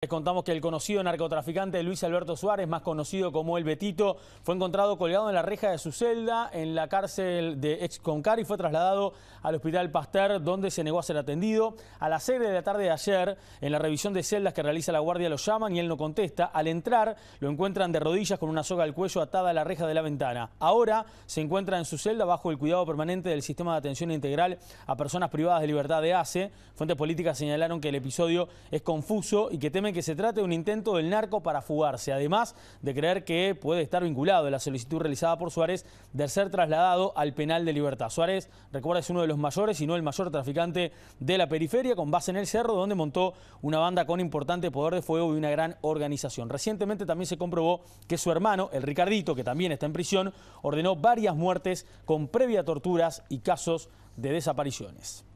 Les contamos que el conocido narcotraficante Luis Alberto Suárez, más conocido como El Betito, fue encontrado colgado en la reja de su celda en la cárcel de Exconcar y fue trasladado al Hospital Pasteur, donde se negó a ser atendido. A las 6 de la tarde de ayer, en la revisión de celdas que realiza la guardia, lo llaman y él no contesta. Al entrar, lo encuentran de rodillas con una soga al cuello atada a la reja de la ventana. Ahora se encuentra en su celda bajo el cuidado permanente del Sistema de Atención Integral a Personas Privadas de Libertad de ACE. Fuentes políticas señalaron que el episodio es confuso y que teme que se trate de un intento del narco para fugarse, además de creer que puede estar vinculado a la solicitud realizada por Suárez de ser trasladado al penal de libertad. Suárez, recuerda, es uno de los mayores, y no el mayor traficante de la periferia, con base en el cerro, donde montó una banda con importante poder de fuego y una gran organización. Recientemente también se comprobó que su hermano, el Ricardito, que también está en prisión, ordenó varias muertes con previa torturas y casos de desapariciones.